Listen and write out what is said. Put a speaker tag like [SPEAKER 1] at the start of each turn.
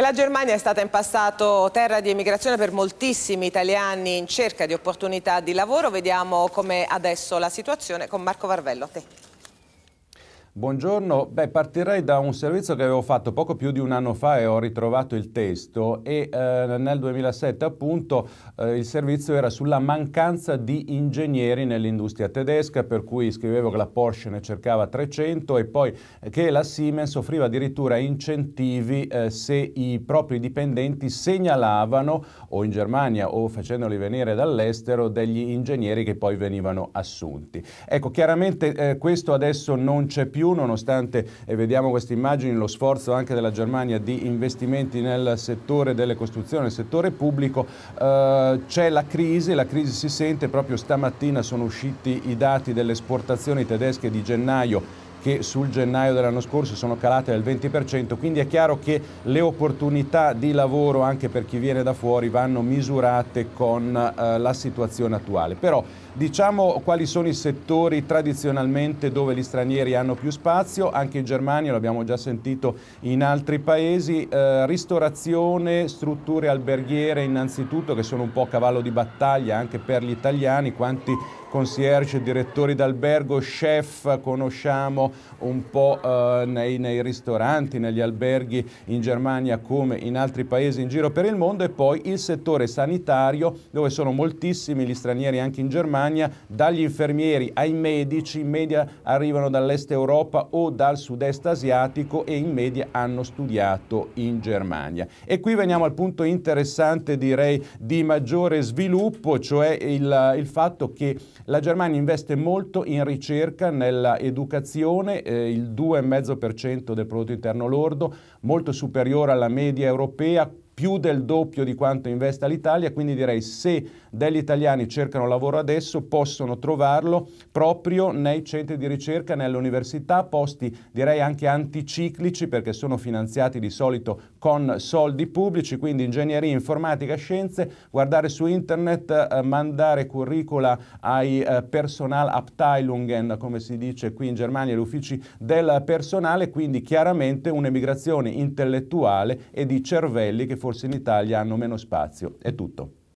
[SPEAKER 1] La Germania è stata in passato terra di emigrazione per moltissimi italiani in cerca di opportunità di lavoro. Vediamo come adesso la situazione con Marco Varvello. Buongiorno, Beh, partirei da un servizio che avevo fatto poco più di un anno fa e ho ritrovato il testo e eh, nel 2007 appunto eh, il servizio era sulla mancanza di ingegneri nell'industria tedesca per cui scrivevo che la Porsche ne cercava 300 e poi che la Siemens offriva addirittura incentivi eh, se i propri dipendenti segnalavano o in Germania o facendoli venire dall'estero degli ingegneri che poi venivano assunti. Ecco, chiaramente eh, questo adesso non c'è più più, nonostante, e vediamo queste immagini, lo sforzo anche della Germania di investimenti nel settore delle costruzioni, nel settore pubblico, eh, c'è la crisi, la crisi si sente, proprio stamattina sono usciti i dati delle esportazioni tedesche di gennaio che sul gennaio dell'anno scorso sono calate del 20%, quindi è chiaro che le opportunità di lavoro anche per chi viene da fuori vanno misurate con eh, la situazione attuale. Però diciamo quali sono i settori tradizionalmente dove gli stranieri hanno più spazio, anche in Germania, l'abbiamo già sentito in altri paesi, eh, ristorazione, strutture alberghiere innanzitutto che sono un po' cavallo di battaglia anche per gli italiani, quanti concierge, direttori d'albergo, chef conosciamo un po' eh, nei, nei, ristoranti, negli alberghi in Germania come in altri paesi in giro per il mondo e poi il settore sanitario dove sono moltissimi gli stranieri anche in Germania, dagli infermieri ai medici, in media arrivano dall'est Europa o dal sud-est asiatico e in media hanno studiato in Germania. E qui veniamo al punto interessante direi di maggiore sviluppo, cioè il, il fatto che la Germania investe molto in ricerca, nell'educazione, inflazione, eh, il 2,5% del prodotto interno lordo, molto superiore alla media europea, più del doppio di quanto investa l'Italia, quindi direi se degli italiani cercano lavoro adesso possono trovarlo proprio nei centri di ricerca, nelle università, posti direi anche anticiclici perché sono finanziati di solito con soldi pubblici, quindi ingegneria, informatica, scienze, guardare su internet, eh, mandare curricula ai eh, personal come si dice qui in Germania, gli uffici del personale, quindi chiaramente un'emigrazione intellettuale e di cervelli che forse in Italia hanno meno spazio. È tutto.